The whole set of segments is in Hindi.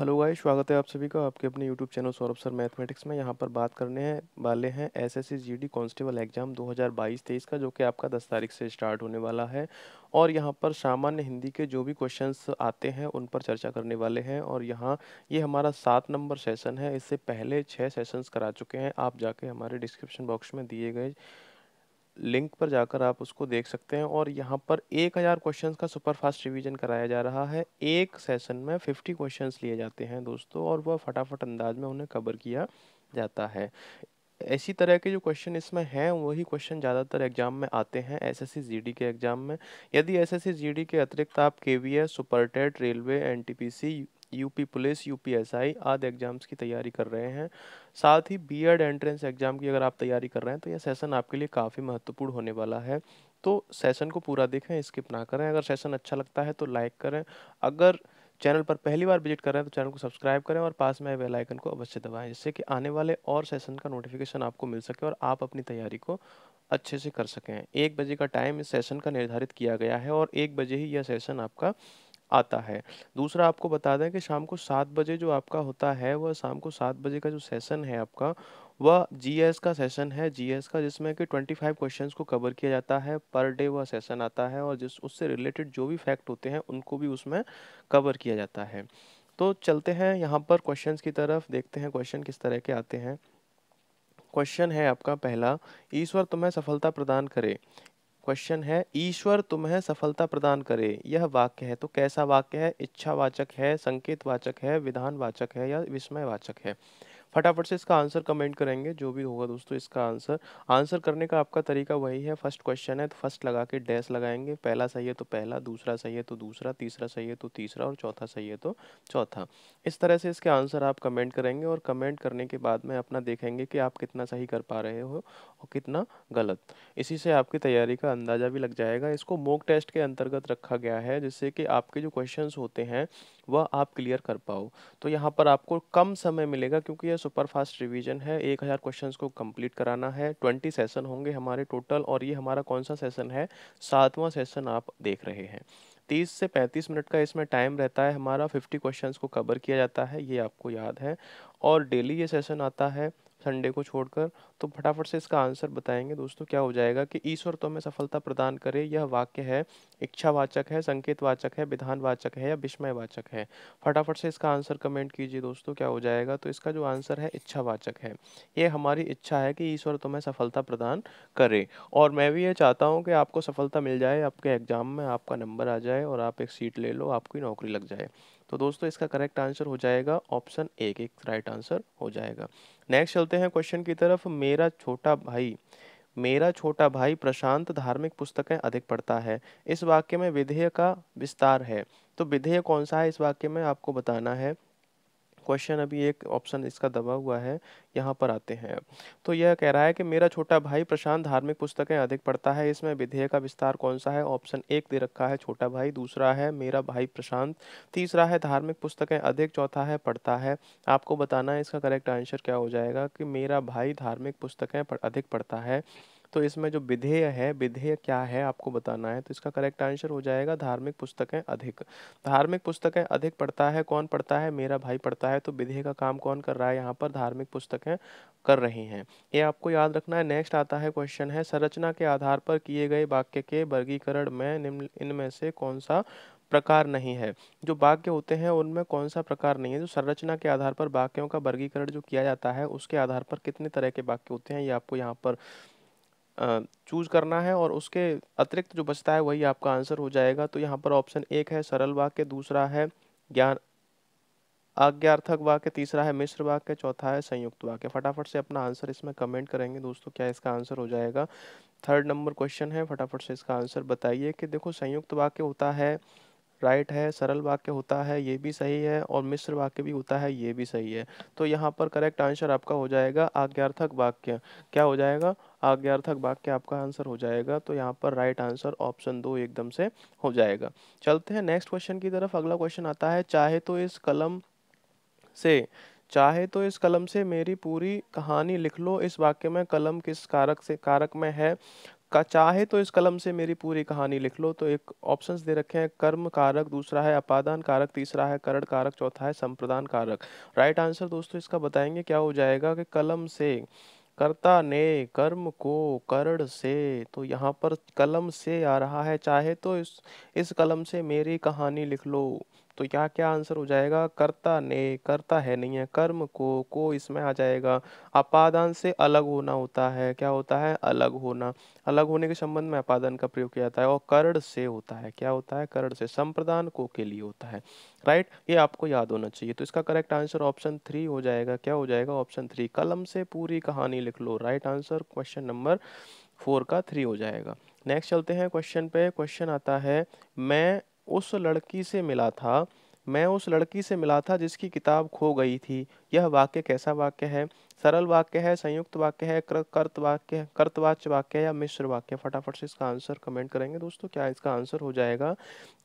हेलो गाइस स्वागत है आप सभी का आपके अपने YouTube channel Saurabh sir mathematics में यहाँ पर बात करने हैं वाले हैं S S C G D constable exam 2022-23 का जो कि आपका 10 तारीख से स्टार्ट होने वाला है और यहाँ पर सामान्य हिंदी के जो भी क्वेश्चंस आते हैं उन पर चर्चा करने वाले हैं और यहाँ ये हमारा सात नंबर सेशन है इससे पहले छः सेशन्स करा चुके हैं आप जाके हमारे डिस्क्रिप्शन बॉक्स में दिए गए लिंक पर जाकर आप उसको देख सकते हैं और यहाँ पर एक हज़ार क्वेश्चन का सुपर फास्ट रिवीजन कराया जा रहा है एक सेशन में फिफ्टी क्वेश्चन लिए जाते हैं दोस्तों और वह फटाफट अंदाज में उन्हें कवर किया जाता है ऐसी तरह के जो क्वेश्चन इसमें हैं वही क्वेश्चन ज़्यादातर एग्जाम में आते हैं एस एस के एग्जाम में यदि एस एस के अतिरिक्त आप K V S super TET railway N UP police UPSI आदि एग्जाम्स की तैयारी कर रहे हैं साथ ही बीएड एंट्रेंस एग्जाम की अगर आप तैयारी कर रहे हैं तो यह सेशन आपके लिए काफ़ी महत्वपूर्ण होने वाला है तो सेशन को पूरा देखें स्किप ना करें अगर सेशन अच्छा लगता है तो लाइक करें अगर चैनल पर पहली बार विजिट कर रहे हैं तो चैनल को सब्सक्राइब करें और पास में बेल आइकन को अवश्य दबाएं जिससे कि आने वाले और सेशन का नोटिफिकेशन आपको मिल सके और आप अपनी तैयारी को अच्छे से कर सकें एक बजे का टाइम इस सेशन का निर्धारित किया गया है और एक बजे ही यह सेशन आपका आता है दूसरा आपको बता दें कि शाम को सात बजे जो आपका होता है वह शाम को सात बजे का जो सेशन है आपका वह जीएस का सेशन है जीएस का जिसमें कि ट्वेंटी फाइव क्वेश्चन को कवर किया जाता है पर डे वह सेशन आता है और जिस उससे रिलेटेड जो भी फैक्ट होते हैं उनको भी उसमें कवर किया जाता है तो चलते हैं यहाँ पर क्वेश्चन की तरफ देखते हैं क्वेश्चन किस तरह के आते हैं क्वेश्चन है आपका पहला ईश्वर तुम्हें सफलता प्रदान करे क्वेश्चन है ईश्वर तुम्हें सफलता प्रदान करे यह वाक्य है तो कैसा वाक्य है इच्छावाचक है संकेतवाचक है विधानवाचक है या विस्मयवाचक है फटाफट से इसका आंसर कमेंट करेंगे जो भी होगा दोस्तों इसका आंसर आंसर करने का आपका तरीका वही है फर्स्ट क्वेश्चन है तो फर्स्ट लगा के डैश लगाएंगे पहला सही है तो पहला दूसरा सही है तो दूसरा तीसरा सही है तो तीसरा और चौथा सही है तो चौथा इस तरह से इसके आंसर आप कमेंट करेंगे और कमेंट करने के बाद में अपना देखेंगे कि आप कितना सही कर पा रहे हो और कितना गलत इसी से आपकी तैयारी का अंदाज़ा भी लग जाएगा इसको मोक टेस्ट के अंतर्गत रखा गया है जिससे कि आपके जो क्वेश्चन होते हैं वह आप क्लियर कर पाओ तो यहाँ पर आपको कम समय मिलेगा क्योंकि यह सुपर फास्ट रिवीजन है एक हज़ार क्वेश्चन को कंप्लीट कराना है ट्वेंटी सेशन होंगे हमारे टोटल और ये हमारा कौन सा सेशन है सातवां सेशन आप देख रहे हैं तीस से पैंतीस मिनट का इसमें टाइम रहता है हमारा फिफ्टी क्वेश्चन को कवर किया जाता है ये आपको याद है और डेली ये सेशन आता है संडे को छोड़कर तो फटाफट से इसका आंसर बताएंगे दोस्तों क्या हो जाएगा कि ईश्वर तो हमें सफलता प्रदान करे यह वाक्य है इच्छावाचक है संकेतवाचक है विधानवाचक है या विस्मयवाचक है फटाफट से इसका आंसर कमेंट कीजिए दोस्तों क्या हो जाएगा तो इसका जो आंसर है इच्छावाचक है ये हमारी इच्छा है कि ईश्वर तुम्हें सफलता प्रदान करे और मैं भी ये चाहता हूँ कि आपको सफलता मिल जाए आपके एग्जाम में आपका नंबर आ जाए और आप एक सीट ले लो आपकी नौकरी लग जाए तो दोस्तों इसका करेक्ट आंसर हो जाएगा ऑप्शन एक एक राइट आंसर हो जाएगा नेक्स्ट चलते हैं क्वेश्चन की तरफ मेरा छोटा भाई मेरा छोटा भाई प्रशांत धार्मिक पुस्तकें अधिक पढ़ता है इस वाक्य में विधेय का विस्तार है तो विधेय कौन सा है इस वाक्य में आपको बताना है क्वेश्चन अभी एक ऑप्शन इसका दबा हुआ है यहाँ पर आते हैं तो यह कह रहा है कि मेरा छोटा भाई प्रशांत धार्मिक पुस्तकें अधिक पढ़ता है इसमें विधेय का विस्तार कौन सा है ऑप्शन एक दे रखा है छोटा भाई दूसरा है मेरा भाई प्रशांत तीसरा है धार्मिक पुस्तकें अधिक चौथा है पढ़ता है आपको बताना है इसका करेक्ट आंसर क्या हो जाएगा कि मेरा भाई धार्मिक पुस्तकें अधिक पढ़ता है तो इसमें जो विधेय है विधेय क्या है आपको बताना है तो इसका करेक्ट आंसर हो जाएगा धार्मिक पुस्तकें अधिक धार्मिक पुस्तकें अधिक पढ़ता है कौन पढ़ता है मेरा भाई पढ़ता है तो विधेय का काम कौन कर रहा है यहाँ पर धार्मिक पुस्तकें कर रही हैं ये आपको याद रखना है नेक्स्ट आता है क्वेश्चन है संरचना के आधार पर किए गए वाक्य के वर्गीकरण में निम्न इनमें से कौन सा प्रकार नहीं है जो वाक्य होते हैं उनमें कौन सा प्रकार नहीं है जो संरचना के आधार पर वाक्यों का वर्गीकरण जो किया जाता है उसके आधार पर कितने तरह के वाक्य होते हैं ये आपको यहाँ पर चूज़ करना है और उसके अतिरिक्त जो बचता है वही आपका आंसर हो जाएगा तो यहाँ पर ऑप्शन एक है सरल वाक्य दूसरा है ज्ञान आज्ञार्थक वाक्य तीसरा है मिश्र वाक्य चौथा है संयुक्त वाक्य फटाफट से अपना आंसर इसमें कमेंट करेंगे दोस्तों क्या इसका आंसर हो जाएगा थर्ड नंबर क्वेश्चन है फटाफट से इसका आंसर बताइए कि देखो संयुक्त वाक्य होता है राइट है सरल वाक्य होता है ये भी सही है और मिश्र वाक्य भी होता है ये भी सही है तो यहाँ पर करेक्ट आंसर आपका हो जाएगा आज्ञार्थक वाक्य क्या हो जाएगा आज्ञार्थक वाक्य आपका आंसर हो जाएगा तो यहाँ पर राइट आंसर ऑप्शन दो एकदम से हो जाएगा चलते हैं नेक्स्ट क्वेश्चन की तरफ अगला क्वेश्चन आता है चाहे तो इस कलम से चाहे तो इस कलम से मेरी पूरी कहानी लिख लो इस वाक्य में कलम किस कारक से कारक में है का चाहे तो इस कलम से मेरी पूरी कहानी लिख लो तो एक ऑप्शंस दे रखे हैं कर्म कारक दूसरा है अपादान कारक तीसरा है करण कारक चौथा है संप्रदान कारक राइट आंसर दोस्तों इसका बताएंगे क्या हो जाएगा कि कलम से कर्ता ने कर्म को करण से तो यहाँ पर कलम से आ रहा है चाहे तो इस इस कलम से मेरी कहानी लिख लो तो यहाँ क्या आंसर हो जाएगा कर्ता ने कर्ता है नहीं है कर्म को को इसमें आ जाएगा अपादान से अलग होना होता है क्या होता है अलग होना अलग होने के संबंध में अपादान का प्रयोग किया जाता है और कर्ण से होता है क्या होता है कर्ण से संप्रदान को के लिए होता है राइट ये आपको याद होना चाहिए तो इसका करेक्ट आंसर ऑप्शन थ्री हो जाएगा क्या हो जाएगा ऑप्शन थ्री कलम से पूरी कहानी लिख लो right answer question number four का थ्री हो जाएगा नेक्स्ट चलते हैं क्वेश्चन पे क्वेश्चन आता है मैं उस लड़की से मिला था मैं उस लड़की से मिला था जिसकी किताब खो गई थी यह वाक्य कैसा वाक्य है सरल वाक्य है संयुक्त वाक्य है कर्त वाक्य कर्तवाच्य वाक्य है या मिश्र वाक्य फटाफट से इसका आंसर कमेंट करेंगे दोस्तों क्या इसका आंसर हो जाएगा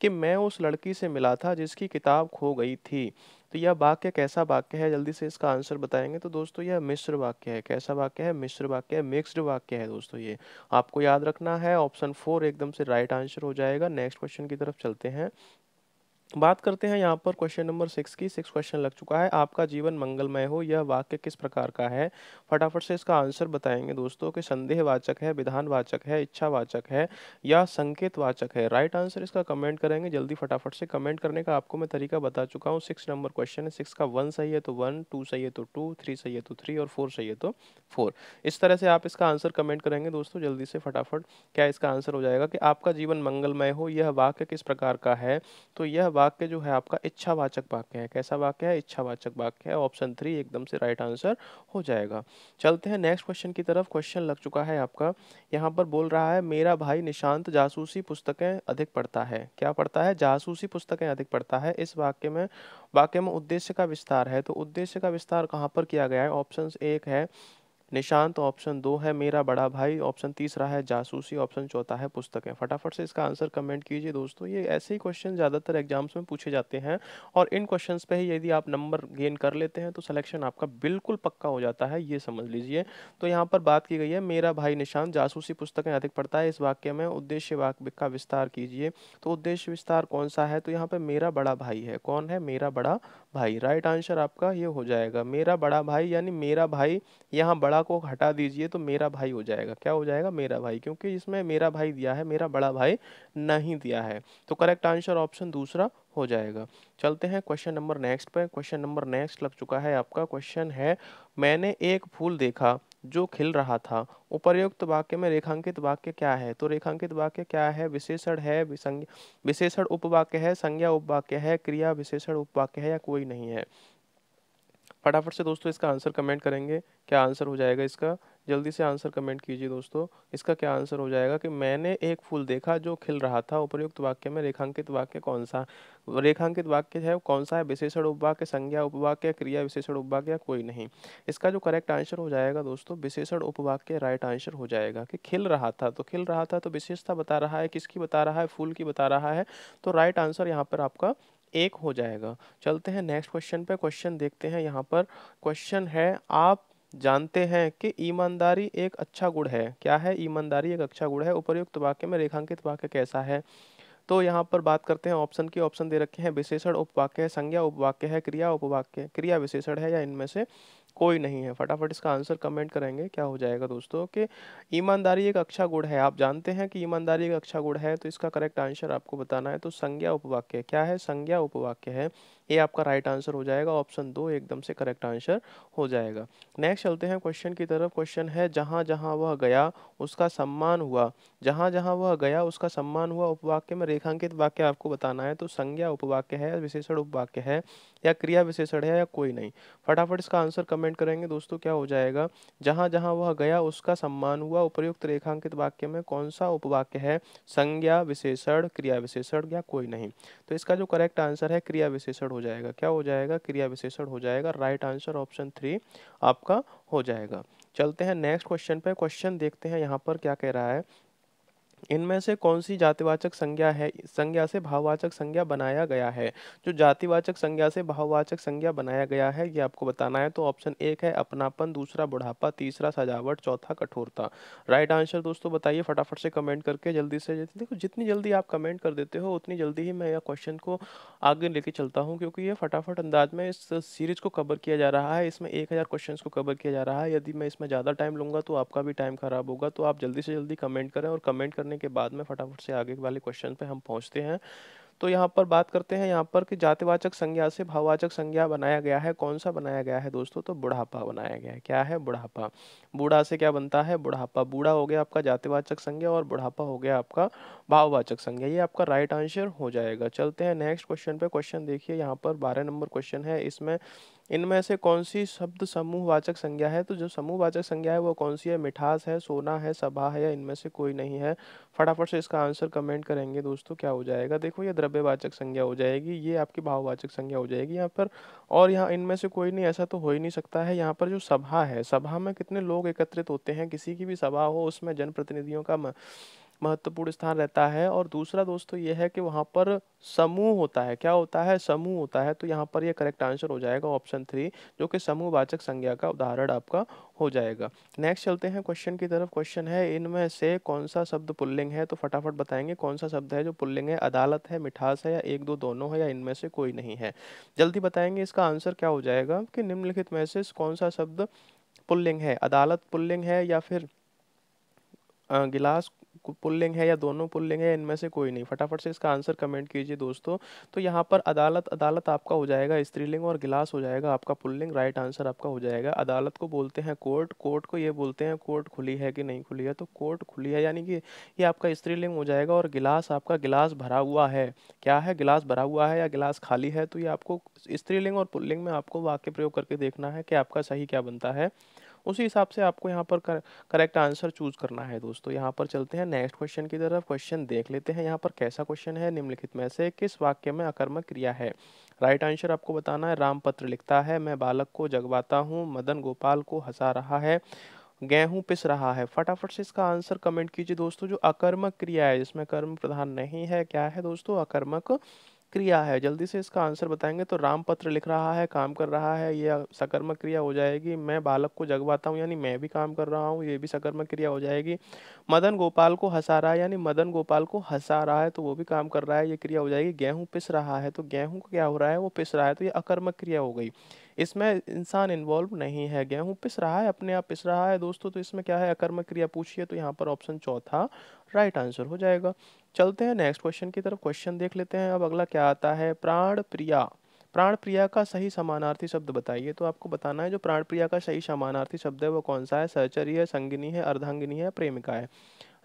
कि मैं उस लड़की से मिला था जिसकी किताब खो गई थी तो यह वाक्य कैसा वाक्य है जल्दी से इसका आंसर बताएंगे तो दोस्तों यह मिश्र वाक्य है कैसा वाक्य है मिश्र वाक्य है मिक्सड वाक्य है दोस्तों ये आपको याद रखना है ऑप्शन फोर एकदम से राइट आंसर हो जाएगा नेक्स्ट क्वेश्चन की तरफ चलते हैं बात करते हैं यहाँ पर क्वेश्चन नंबर सिक्स की सिक्स क्वेश्चन लग चुका है आपका जीवन मंगलमय हो यह वाक्य किस प्रकार का है फटाफट से इसका आंसर बताएंगे दोस्तों कि संदेहवाचक है विधानवाचक है इच्छावाचक है या संकेतवाचक है राइट आंसर इसका कमेंट करेंगे जल्दी फटाफट से कमेंट करने का आपको मैं तरीका बता चुका हूँ सिक्स नंबर क्वेश्चन है सिक्स का वन सही है तो वन टू सही है तो टू थ्री सही है तो थ्री और फोर सही है तो फोर इस तरह से आप इसका आंसर कमेंट करेंगे दोस्तों जल्दी से फटाफट क्या इसका आंसर हो जाएगा कि आपका जीवन मंगलमय हो यह वाक्य किस प्रकार का है तो यह वाक्य जो है आपका इच्छावाचक वाक्य है कैसा वाक्य है इच्छावाचक वाक्य है ऑप्शन थ्री एकदम से राइट आंसर हो जाएगा चलते हैं नेक्स्ट क्वेश्चन की तरफ क्वेश्चन लग चुका है आपका यहाँ पर बोल रहा है मेरा भाई निशांत जासूसी पुस्तकें अधिक पढ़ता है क्या पढ़ता है जासूसी पुस्तकें अधिक पढ़ता है इस वाक्य में वाक्य में उद्देश्य का विस्तार है तो उद्देश्य का विस्तार कहाँ पर किया गया है ऑप्शन एक है निशांत ऑप्शन दो है मेरा बड़ा भाई ऑप्शन तीसरा है जासूसी ऑप्शन चौथा है पुस्तकें फटाफट से इसका आंसर कमेंट कीजिए दोस्तों ये ऐसे ही क्वेश्चन ज़्यादातर एग्जाम्स में पूछे जाते हैं और इन क्वेश्चन पर ही यदि आप नंबर गेन कर लेते हैं तो सलेक्शन आपका बिल्कुल पक्का हो जाता है ये समझ लीजिए तो यहाँ पर बात की गई है मेरा भाई निशांत जासूसी पुस्तकें अधिक पढ़ता है इस वाक्य में उद्देश्य वाक्य का विस्तार कीजिए तो उद्देश्य विस्तार कौन सा है तो यहाँ पर मेरा बड़ा भाई है कौन है मेरा बड़ा भाई राइट आंसर आपका ये हो जाएगा मेरा बड़ा भाई यानी मेरा भाई यहाँ बड़ा को हटा दीजिए तो मेरा भाई हो जाएगा क्या हो जाएगा मेरा भाई क्योंकि इसमें मेरा भाई दिया है मेरा बड़ा भाई नहीं दिया है तो करेक्ट आंसर ऑप्शन दूसरा हो जाएगा चलते हैं क्वेश्चन नंबर नेक्स्ट पर क्वेश्चन नंबर नेक्स्ट लग चुका है आपका क्वेश्चन है मैंने एक फूल देखा जो खिल रहा था उपर्युक्त वाक्य में रेखांकित वाक्य क्या है तो रेखांकित वाक्य क्या है विशेषण है विशेषण उपवाक्य है संज्ञा उपवाक्य है क्रिया विशेषण उपवाक्य है या कोई नहीं है फटाफट से दोस्तों इसका आंसर कमेंट करेंगे क्या आंसर हो जाएगा इसका जल्दी से आंसर कमेंट कीजिए दोस्तों इसका क्या आंसर हो जाएगा कि मैंने एक फूल देखा जो खिल रहा था उपयुक्त वाक्य में रेखांकित वाक्य कौन सा रेखांकित वाक्य है कौन सा है विशेषण उपवाक्य संज्ञा उपवाक्य क्रिया विशेषण उपवाक्य या कोई नहीं इसका जो करेक्ट आंसर हो जाएगा दोस्तों विशेषण उपवाक्य राइट आंसर हो जाएगा कि खिल रहा था तो खिल रहा था तो विशेषता बता रहा है किसकी बता रहा है फूल की बता रहा है तो राइट आंसर यहाँ पर आपका एक हो जाएगा चलते हैं नेक्स्ट क्वेश्चन पे क्वेश्चन देखते हैं यहाँ पर क्वेश्चन है आप जानते हैं कि ईमानदारी एक अच्छा गुण है क्या है ईमानदारी एक अच्छा गुण है उपयुक्त वाक्य में रेखांकित वाक्य कैसा है तो यहाँ पर बात करते हैं ऑप्शन की ऑप्शन दे रखे हैं विशेषण उपवाक्य है संज्ञा उपवाक्य है क्रिया उपवाक्य क्रिया विशेषण है या इनमें से कोई नहीं है फटाफट इसका आंसर कमेंट करेंगे क्या हो जाएगा दोस्तों कि ईमानदारी एक अच्छा गुण है आप जानते हैं कि ईमानदारी एक अच्छा गुण है तो इसका करेक्ट आंसर आपको बताना है तो संज्ञा उपवाक्य क्या है संज्ञा उपवाक्य है ये आपका राइट आंसर हो जाएगा ऑप्शन दो एकदम से करेक्ट आंसर हो जाएगा नेक्स्ट चलते हैं क्वेश्चन की तरफ क्वेश्चन है जहाँ जहाँ वह गया उसका सम्मान हुआ जहाँ जहाँ वह गया उसका सम्मान हुआ उपवाक्य में रेखांकित वाक्य आपको बताना है तो संज्ञा उपवाक्य है विशेषण उपवाक्य है या क्रिया विशेषण है या कोई नहीं फटाफट इसका आंसर कमेंट करेंगे दोस्तों क्या हो जाएगा जहाँ जहाँ वह गया उसका सम्मान हुआ उपयुक्त रेखांकित वाक्य में कौन सा उपवाक्य है संज्ञा विशेषण क्रिया विशेषण या कोई नहीं तो इसका जो करेक्ट आंसर है क्रिया विशेषण हो जाएगा क्या हो जाएगा क्रिया विशेषण हो जाएगा राइट आंसर ऑप्शन थ्री आपका हो जाएगा चलते हैं नेक्स्ट क्वेश्चन पे क्वेश्चन देखते हैं यहाँ पर क्या कह रहा है इनमें से कौन सी जातिवाचक संज्ञा है संज्ञा से भाववाचक संज्ञा बनाया गया है जो जातिवाचक संज्ञा से भाववाचक संज्ञा बनाया गया है ये आपको बताना है तो ऑप्शन एक है अपनापन दूसरा बुढ़ापा तीसरा सजावट चौथा कठोरता राइट आंसर दोस्तों बताइए फटाफट से कमेंट करके जल्दी से जल्दी देखो जितनी जल्दी आप कमेंट कर देते हो उतनी जल्दी ही मैं यह क्वेश्चन को आगे लेके चलता हूँ क्योंकि ये फटाफट अंदाज में इस सीरीज को कवर किया जा रहा है इसमें एक हज़ार क्वेश्चन को कवर किया जा रहा है यदि मैं इसमें ज़्यादा टाइम लूँगा तो आपका भी टाइम खराब होगा तो आप जल्दी से जल्दी कमेंट करें और कमेंट कर करने के बाद में फटाफट से आगे वाले क्वेश्चन पे हम पहुंचते हैं तो यहाँ पर बात करते हैं यहाँ पर कि जातिवाचक संज्ञा से भाववाचक संज्ञा बनाया गया है कौन सा बनाया गया है दोस्तों तो बुढ़ापा बनाया गया है क्या है बुढ़ापा बूढ़ा से क्या बनता है बुढ़ापा बूढ़ा हो गया आपका जातिवाचक संज्ञा और बुढ़ापा हो गया आपका भाववाचक संज्ञा ये आपका राइट आंसर हो जाएगा चलते हैं नेक्स्ट क्वेश्चन पे क्वेश्चन देखिए यहाँ पर बारह नंबर क्वेश्चन है इसमें इनमें से कौन सी शब्द समूहवाचक संज्ञा है तो जो समूहवाचक संज्ञा है वो कौन सी है मिठास है सोना है सभा है या इनमें से कोई नहीं है फटाफट से इसका आंसर कमेंट करेंगे दोस्तों क्या हो जाएगा देखो ये द्रव्यवाचक संज्ञा हो जाएगी ये आपकी भाववाचक संज्ञा हो जाएगी यहाँ पर और यहाँ इनमें से कोई नहीं ऐसा तो हो ही नहीं सकता है यहाँ पर जो सभा है सभा में कितने लोग एकत्रित होते हैं किसी की भी सभा हो उसमें जनप्रतिनिधियों का महत्वपूर्ण स्थान रहता है और दूसरा दोस्तों तो ये है कि वहाँ पर समूह होता है क्या होता है समूह होता है तो यहाँ पर ये करेक्ट आंसर हो जाएगा ऑप्शन थ्री जो कि समूहवाचक संज्ञा का उदाहरण आपका हो जाएगा नेक्स्ट चलते हैं क्वेश्चन की तरफ क्वेश्चन है इनमें से कौन सा शब्द पुल्लिंग है तो फटाफट बताएंगे कौन सा शब्द है जो पुल्लिंग है अदालत है मिठास है या एक दो दोनों है या इनमें से कोई नहीं है जल्दी बताएंगे इसका आंसर क्या हो जाएगा कि निम्नलिखित में से कौन सा शब्द पुल्लिंग है अदालत पुल्लिंग है या फिर गिलास पुल्लिंग है या दोनों पुल्लिंग है इनमें से कोई नहीं फटाफट से इसका आंसर कमेंट कीजिए दोस्तों तो यहाँ पर अदालत अदालत आपका हो जाएगा स्त्रीलिंग और गिलास हो जाएगा आपका पुल्लिंग राइट आंसर आपका हो जाएगा अदालत को बोलते हैं कोर्ट कोर्ट को ये बोलते हैं कोर्ट खुली है कि नहीं खुली है तो कोर्ट खुली है यानी कि ये आपका स्त्रीलिंग हो जाएगा और गिलास आपका गिलास भरा हुआ है क्या है गिलास भरा हुआ है या गिलास खाली है तो ये आपको स्त्रीलिंग और पुल्लिंग में आपको वाक्य प्रयोग करके देखना है कि आपका सही क्या बनता है उसी हिसाब से आपको यहाँ पर करेक्ट आंसर चूज करना है दोस्तों यहाँ पर चलते हैं नेक्स्ट क्वेश्चन की तरफ क्वेश्चन देख लेते हैं यहाँ पर कैसा क्वेश्चन है निम्नलिखित में से किस वाक्य में अकर्मक क्रिया है राइट right आंसर आपको बताना है रामपत्र लिखता है मैं बालक को जगवाता हूँ मदन गोपाल को हंसा रहा है गेहूं पिस रहा है फटाफट से इसका आंसर कमेंट कीजिए दोस्तों जो अकर्मक क्रिया है जिसमें कर्म प्रधान नहीं है क्या है दोस्तों अकर्मक क्रिया है जल्दी से इसका आंसर बताएंगे तो राम पत्र लिख रहा है काम कर रहा है ये सकर्मक क्रिया हो जाएगी मैं बालक को जगवाता हूँ यानी मैं भी काम कर रहा हूँ ये भी सकर्मक क्रिया हो जाएगी मदन गोपाल को हंसा रहा है यानी मदन गोपाल को हंसा रहा है तो वो भी काम कर रहा है ये क्रिया हो जाएगी गेहूँ पिस रहा है तो गेहूँ क्या हो रहा है वो पिस रहा है तो ये अकर्मक क्रिया हो गई इसमें इंसान इन्वॉल्व नहीं है गेहूँ पिस रहा है अपने आप पिस रहा है दोस्तों तो इसमें क्या है अकर्म क्रिया पूछिए तो यहाँ पर ऑप्शन चौथा राइट आंसर हो जाएगा चलते हैं नेक्स्ट क्वेश्चन की तरफ क्वेश्चन देख लेते हैं अब अगला क्या आता है प्राण प्रिया प्राण प्रिया का सही समानार्थी शब्द बताइए तो आपको बताना है जो प्राण प्रिया का सही समानार्थी शब्द है वो कौन सा है सहचरी है संगिनी है अर्धांगिनी है प्रेमिका है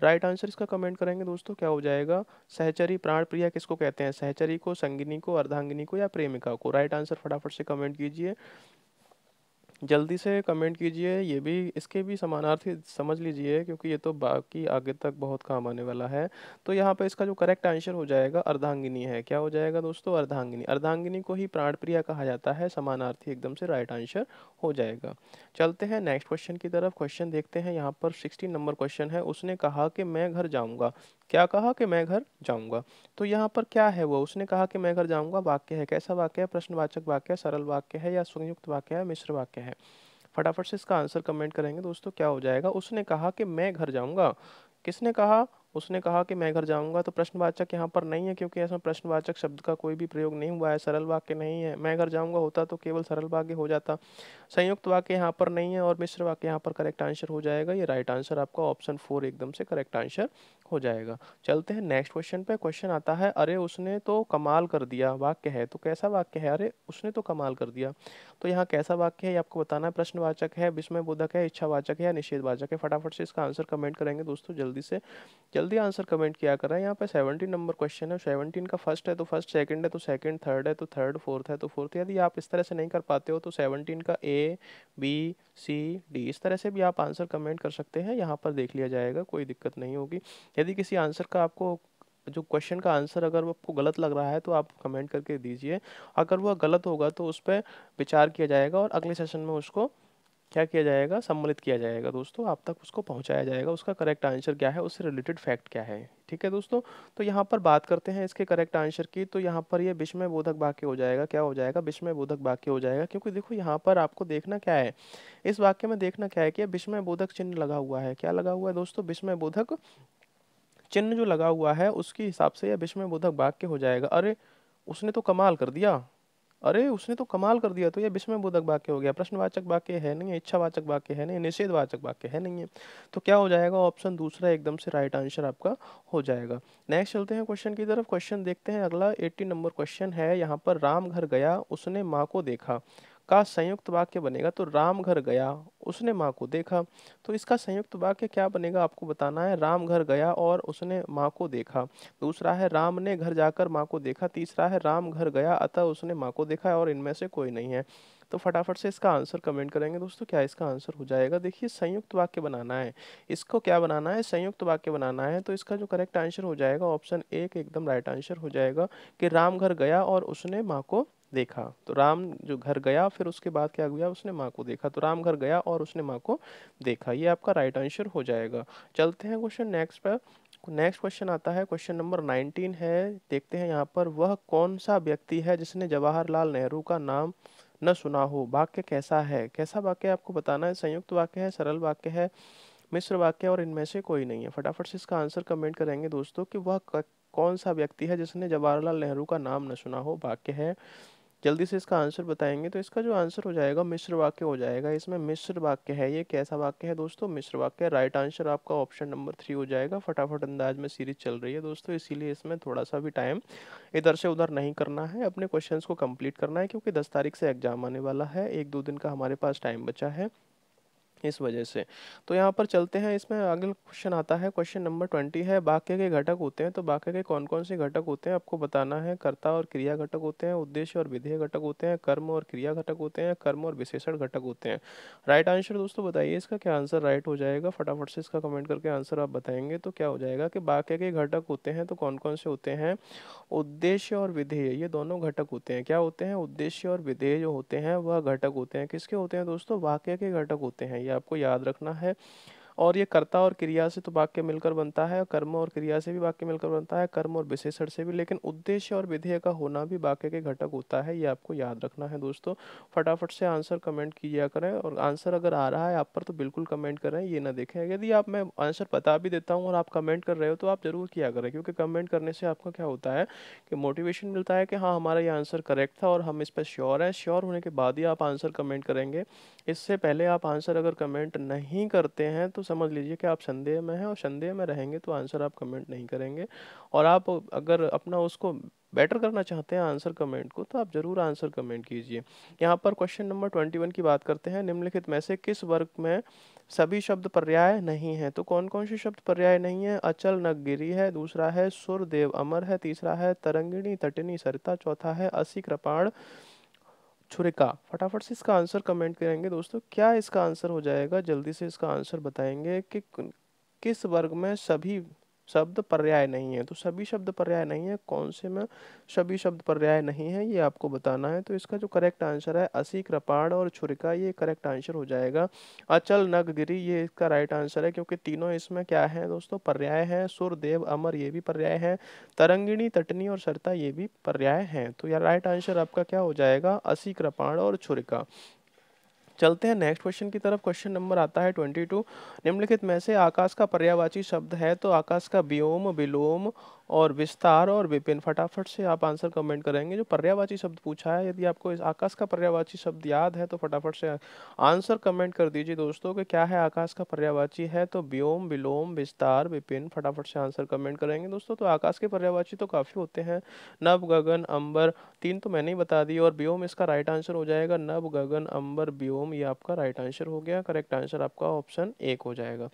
राइट आंसर इसका कमेंट करेंगे दोस्तों क्या हो जाएगा सहचरी प्राण प्रिया किसको कहते हैं सहचरी को संगिनी को अर्धांगिनी को या प्रेमिका को राइट आंसर फटाफट से कमेंट कीजिए जल्दी से कमेंट कीजिए ये भी इसके भी समानार्थी समझ लीजिए क्योंकि ये तो बाकी आगे तक बहुत काम आने वाला है तो यहाँ पर इसका जो करेक्ट आंसर हो जाएगा अर्धांगिनी है क्या हो जाएगा दोस्तों अर्धांगिनी अर्धांगिनी को ही प्राणप्रिया कहा जाता है समानार्थी एकदम से राइट आंसर हो जाएगा चलते हैं नेक्स्ट क्वेश्चन की तरफ क्वेश्चन देखते हैं यहाँ पर सिक्सटीन नंबर क्वेश्चन है उसने कहा कि मैं घर जाऊँगा क्या कहा कि मैं घर जाऊँगा तो यहाँ पर क्या है वो उसने कहा कि मैं घर जाऊँगा वाक्य है कैसा वाक्य है प्रश्नवाचक वाक्य है सरल वाक्य है या संयुक्त वाक्य है मिश्र वाक्य है है फटाफट से इसका आंसर कमेंट करेंगे दोस्तों क्या हो जाएगा उसने कहा कि मैं घर जाऊंगा किसने कहा उसने कहा कि मैं घर जाऊंगा तो प्रश्नवाचक यहाँ पर नहीं है क्योंकि ऐसा प्रश्नवाचक शब्द का कोई भी प्रयोग नहीं हुआ है सरल वाक्य नहीं है मैं घर जाऊंगा होता तो केवल सरल वाक्य हो जाता संयुक्त वाक्य यहाँ पर नहीं है और मिश्र वाक्य यहाँ पर करेक्ट आंसर हो जाएगा ये राइट आंसर आपका ऑप्शन फोर एकदम से करेक्ट आंसर हो जाएगा चलते हैं नेक्स्ट क्वेश्चन पे क्वेश्चन आता है अरे उसने तो कमाल कर दिया वाक्य है तो कैसा वाक्य है अरे उसने तो कमाल कर दिया तो यहाँ कैसा वाक्य है ये आपको बताना है प्रश्नवाचक है विस्मय बोधक है इच्छावाचक है या निषेधवाचक है फटाफट से इसका आंसर कमेंट करेंगे दोस्तों जल्दी से जल्दी आंसर कमेंट किया कर रहे हैं यहाँ पे सेवनटीन नंबर क्वेश्चन है सेवनटीन का फर्स्ट है तो फर्स्ट सेकेंड है तो सेकेंड थर्ड है तो थर्ड फोर्थ है तो फोर्थ यदि आप इस तरह से नहीं कर पाते हो तो सेवनटीन का ए बी सी डी इस तरह से भी आप आंसर कमेंट कर सकते हैं यहाँ पर देख लिया जाएगा कोई दिक्कत नहीं होगी यदि किसी आंसर का आपको जो क्वेश्चन का आंसर अगर वो आपको गलत लग रहा है तो आप कमेंट करके दीजिए अगर वह गलत होगा तो उस पर विचार किया जाएगा और अगले सेशन में उसको क्या किया जाएगा सम्मिलित किया जाएगा दोस्तों आप तक उसको पहुंचाया जाएगा उसका करेक्ट आंसर क्या है उससे रिलेटेड फैक्ट क्या है ठीक है दोस्तों तो यहाँ पर बात करते हैं इसके करेक्ट आंसर की तो यहाँ पर ये विस्मय बोधक वाक्य हो जाएगा क्या हो जाएगा विस्मय बोधक वाक्य हो जाएगा क्योंकि देखो यहाँ पर आपको देखना क्या है इस वाक्य में देखना क्या है कि विस्मय बोधक चिन्ह लगा हुआ है क्या लगा हुआ है दोस्तों विस्मय बोधक चिन्ह जो लगा हुआ है उसके हिसाब से यह विस्मय बोधक वाक्य हो जाएगा अरे उसने तो कमाल कर दिया अरे उसने तो कमाल कर दिया तो यह विस्मय बोधक वाक्य हो गया प्रश्नवाचक वाक्य है नहीं है इच्छावाचक वाक्य है नहीं निषेधवाचक वाक्य है नहीं है तो क्या हो जाएगा ऑप्शन दूसरा एकदम से राइट आंसर आपका हो जाएगा नेक्स्ट चलते हैं क्वेश्चन की तरफ क्वेश्चन देखते हैं अगला एट्टी नंबर क्वेश्चन है यहाँ पर राम घर गया उसने माँ को देखा का संयुक्त वाक्य बनेगा तो राम घर गया उसने माँ को देखा तो इसका संयुक्त वाक्य क्या बनेगा आपको बताना है राम घर गया और उसने माँ को देखा दूसरा है राम ने घर जाकर माँ को देखा तीसरा है राम घर गया अतः उसने माँ को देखा और इनमें से कोई नहीं है तो फटाफट से इसका आंसर कमेंट करेंगे दोस्तों क्या इसका आंसर हो जाएगा देखिए संयुक्त वाक्य बनाना है इसको क्या बनाना है संयुक्त वाक्य बनाना है तो इसका जो करेक्ट आंसर हो जाएगा ऑप्शन एक एकदम राइट आंसर हो जाएगा कि राम घर गया और उसने माँ को देखा तो राम जो घर गया फिर उसके बाद क्या हुआ उसने माँ को देखा तो राम घर गया और उसने माँ को देखा ये आपका राइट आंसर हो जाएगा चलते हैं क्वेश्चन नेक्स्ट पर नेक्स्ट क्वेश्चन आता है क्वेश्चन नंबर नाइनटीन है देखते हैं यहाँ पर वह कौन सा व्यक्ति है जिसने जवाहरलाल नेहरू का नाम न सुना हो वाक्य कैसा है कैसा वाक्य आपको बताना है संयुक्त वाक्य है सरल वाक्य है मिश्र वाक्य और इनमें से कोई नहीं है फटाफट से इसका आंसर कमेंट करेंगे दोस्तों कि वह कौन सा व्यक्ति है जिसने जवाहरलाल नेहरू का नाम न सुना हो वाक्य है जल्दी से इसका आंसर बताएंगे तो इसका जो आंसर हो जाएगा मिश्र वाक्य हो जाएगा इसमें मिश्र वाक्य है ये कैसा वाक्य है दोस्तों मिश्र वाक्य राइट आंसर आपका ऑप्शन नंबर थ्री हो जाएगा फटाफट अंदाज में सीरीज चल रही है दोस्तों इसीलिए इसमें थोड़ा सा भी टाइम इधर से उधर नहीं करना है अपने क्वेश्चन को कम्प्लीट करना है क्योंकि दस तारीख से एग्जाम आने वाला है एक दो दिन का हमारे पास टाइम बचा है इस वजह से तो यहाँ पर चलते हैं इसमें अगला क्वेश्चन आता है क्वेश्चन नंबर ट्वेंटी है वाक्य के घटक होते हैं तो वाक्य के कौन कौन से घटक होते हैं आपको बताना है कर्ता और क्रिया घटक होते हैं उद्देश्य और विधेय घटक होते हैं कर्म और क्रिया घटक होते हैं कर्म और विशेषण घटक होते हैं राइट आंसर दोस्तों बताइए इसका क्या आंसर राइट हो जाएगा फटाफट से इसका कमेंट करके आंसर आप बताएंगे तो क्या हो जाएगा कि वाक्य के घटक होते हैं तो कौन कौन से होते हैं उद्देश्य और विधेय ये दोनों घटक होते हैं क्या होते हैं उद्देश्य और विधेय जो होते हैं वह घटक होते हैं किसके होते हैं दोस्तों वाक्य के घटक होते हैं आपको याद रखना है और ये कर्ता और क्रिया से तो वाक्य मिलकर बनता है कर्म और क्रिया से भी वाक्य मिलकर बनता है कर्म और विशेषण से भी लेकिन उद्देश्य और विधेय का होना भी वाक्य के घटक होता है ये आपको याद रखना है दोस्तों फटाफट से आंसर कमेंट किया करें और आंसर अगर आ रहा है आप पर तो बिल्कुल कमेंट करें ये ना देखें यदि आप मैं आंसर बता भी देता हूँ और आप कमेंट कर रहे हो तो आप जरूर किया करें क्योंकि कमेंट करने से आपका क्या होता है कि मोटिवेशन मिलता है कि हाँ हमारा ये आंसर करेक्ट था और हम इस पर श्योर हैं श्योर होने के बाद ही आप आंसर कमेंट करेंगे इससे पहले आप आंसर अगर कमेंट नहीं करते हैं तो समझ लीजिए कि आप संदेह में हैं और संदेह में रहेंगे तो आंसर आप कमेंट नहीं करेंगे और आप अगर अपना उसको बेटर करना चाहते हैं आंसर कमेंट को तो आप ज़रूर आंसर कमेंट कीजिए यहाँ पर क्वेश्चन नंबर ट्वेंटी वन की बात करते हैं निम्नलिखित में से किस वर्ग में सभी शब्द पर्याय नहीं है तो कौन कौन से शब्द पर्याय नहीं है अचल नगगिरी है दूसरा है सुर देव अमर है तीसरा है तरंगिणी तटिनी सरिता चौथा है असी कृपाण छुरेका फटाफट से इसका आंसर कमेंट करेंगे दोस्तों क्या इसका आंसर हो जाएगा जल्दी से इसका आंसर बताएंगे कि किस वर्ग में सभी शब्द पर्याय नहीं है तो सभी शब्द पर्याय नहीं है कौन से में सभी शब्द पर्याय नहीं है ये आपको बताना है तो इसका जो करेक्ट आंसर है असी कृपाण और छुरका ये करेक्ट आंसर हो जाएगा अचल नगगिरी ये इसका राइट आंसर है क्योंकि तीनों इसमें क्या है दोस्तों पर्याय है सुरदेव अमर ये भी पर्याय है तरंगिणी तटनी और सरता ये भी पर्याय है तो यह राइट आंसर आपका क्या हो जाएगा असी कृपाण और छुरका चलते हैं नेक्स्ट क्वेश्चन की तरफ क्वेश्चन नंबर आता है ट्वेंटी टू निम्नलिखित में से आकाश का पर्यावाची शब्द है तो आकाश का व्योम विलोम और विस्तार और विपिन फटाफट से आप आंसर कमेंट करेंगे जो पर्यावाची शब्द पूछा है यदि आपको इस आकाश का पर्यावाची शब्द याद है तो फटाफट से आंसर कमेंट कर दीजिए दोस्तों कि क्या है आकाश का पर्यावाची है तो व्योम विलोम विस्तार विपिन फटाफट से आंसर कमेंट करेंगे दोस्तों तो आकाश के पर्यावाची तो काफ़ी होते हैं नव गगन अंबर तीन तो मैंने ही बता दी और व्योम इसका राइट आंसर हो जाएगा नव गगन अंबर व्योम ये आपका राइट आंसर हो गया करेक्ट आंसर आपका ऑप्शन एक हो जाएगा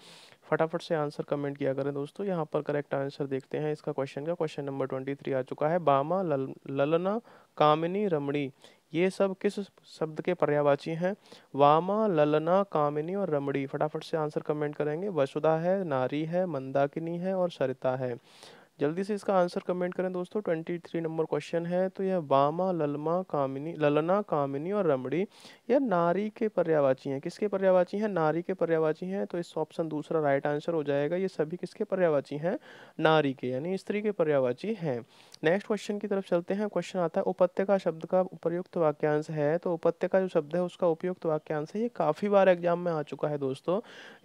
फटाफट से आंसर कमेंट किया करें दोस्तों यहाँ पर करेक्ट आंसर देखते हैं इसका क्वेश्चन का क्वेश्चन नंबर ट्वेंटी थ्री आ चुका है बामा लल, ललना कामिनी रमणी ये सब किस शब्द के पर्यावाची हैं वामा ललना कामिनी और रमणी फटाफट से आंसर कमेंट करेंगे वसुधा है नारी है मंदाकिनी है और सरिता है जल्दी से इसका आंसर कमेंट करें दोस्तों ट्वेंटी थ्री नंबर क्वेश्चन है तो यह बामा ललमा कामिनी ललना कामिनी और रमड़ी यह नारी के पर्यावाची हैं किसके पर्यावाची हैं नारी के पर्यावाची हैं तो इस ऑप्शन दूसरा राइट आंसर हो जाएगा ये सभी किसके पर्यावाची हैं नारी के यानी स्त्री के पर्यावाची हैं नेक्स्ट क्वेश्चन की तरफ चलते हैं क्वेश्चन आता है उपत्यका शब्द का उपयुक्त वाक्यांश है तो उपत्यका जो शब्द है उसका उपयुक्त वाक्यांश है ये काफ़ी बार एग्जाम में आ चुका है दोस्तों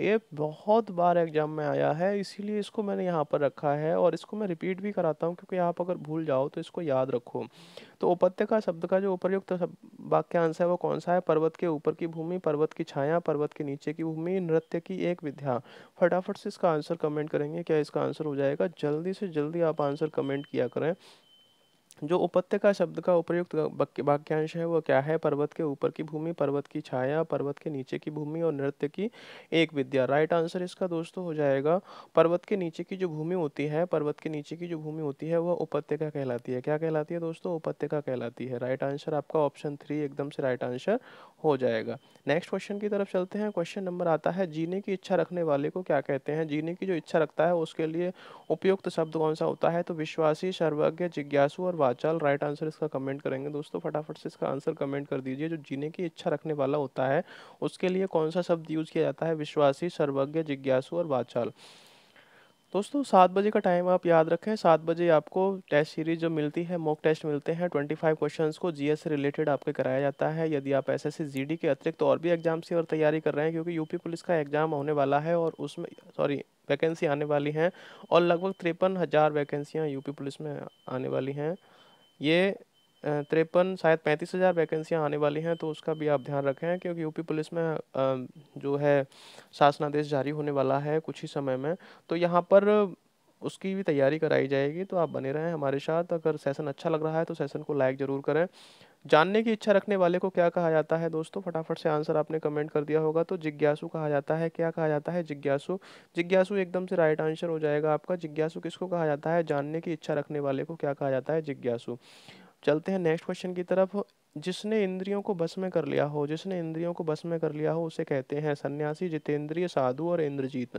ये बहुत बार एग्जाम में आया है इसीलिए इसको मैंने यहाँ पर रखा है और इसको मैं रिपीट भी कराता हूँ क्योंकि आप अगर भूल जाओ तो इसको याद रखो तो का शब्द का जो उपयुक्त वाक्यांश है वो कौन सा है पर्वत के ऊपर की भूमि पर्वत की छाया पर्वत के नीचे की भूमि नृत्य की एक विद्या फटाफट से इसका आंसर कमेंट करेंगे क्या इसका आंसर हो जाएगा जल्दी से जल्दी आप आंसर कमेंट किया करें जो उपत्यका शब्द का उपयुक्त वाक्यांश है वो क्या है पर्वत के ऊपर की भूमि पर्वत की छाया पर्वत के नीचे की भूमि और नृत्य की एक विद्या राइट आंसर इसका दोस्तों हो जाएगा पर्वत के नीचे की जो भूमि होती है पर्वत के नीचे की जो भूमि होती है वह उपत्यका कहलाती है क्या कहलाती है दोस्तों उपत्यका कहलाती है राइट आंसर आपका ऑप्शन थ्री एकदम से राइट आंसर हो जाएगा नेक्स्ट क्वेश्चन की तरफ चलते हैं क्वेश्चन नंबर आता है जीने की इच्छा रखने वाले को क्या कहते हैं जीने की जो इच्छा रखता है उसके लिए उपयुक्त शब्द कौन सा होता है तो विश्वासी सर्वज्ञ जिज्ञासु और पाचाल राइट आंसर इसका कमेंट करेंगे दोस्तों फटाफट से इसका आंसर कमेंट कर दीजिए जो जीने की इच्छा रखने वाला होता है उसके लिए कौन सा शब्द यूज किया जाता है विश्वासी सर्वज्ञ जिज्ञासु और वाचाल दोस्तों सात बजे का टाइम आप याद रखें सात बजे आपको टेस्ट सीरीज जो मिलती है मॉक टेस्ट मिलते हैं ट्वेंटी फाइव क्वेश्चन को जीएस से रिलेटेड आपके कराया जाता है यदि आप एस एस जीडी के अतिरिक्त तो और भी एग्जाम से और तैयारी कर रहे हैं क्योंकि यूपी पुलिस का एग्जाम होने वाला है और उसमें सॉरी वैकेंसी आने वाली हैं और लगभग तिरपन हज़ार वैकेंसियाँ यूपी पुलिस में आने वाली हैं ये तिरपन शायद पैंतीस हज़ार वैकेंसियाँ आने वाली हैं तो उसका भी आप ध्यान रखें क्योंकि यूपी पुलिस में जो है शासनादेश जारी होने वाला है कुछ ही समय में तो यहाँ पर उसकी भी तैयारी कराई जाएगी तो आप बने रहें हमारे साथ अगर सेशन अच्छा लग रहा है तो सेशन को लाइक ज़रूर करें जानने की इच्छा रखने वाले को क्या कहा जाता है दोस्तों फटाफट से आंसर आपने कमेंट कर दिया होगा तो जिज्ञासु कहा जाता है क्या कहा जाता है जिज्ञासु जिज्ञासु एकदम से राइट आंसर हो जाएगा आपका जिज्ञासु किसको कहा जाता है जानने की इच्छा रखने वाले को क्या कहा जाता है जिज्ञासु चलते हैं नेक्स्ट क्वेश्चन की तरफ जिसने इंद्रियों को बस में कर लिया हो जिसने इंद्रियों को बस में कर लिया हो उसे कहते हैं सन्यासी जितेंद्रिय साधु और इंद्रजीत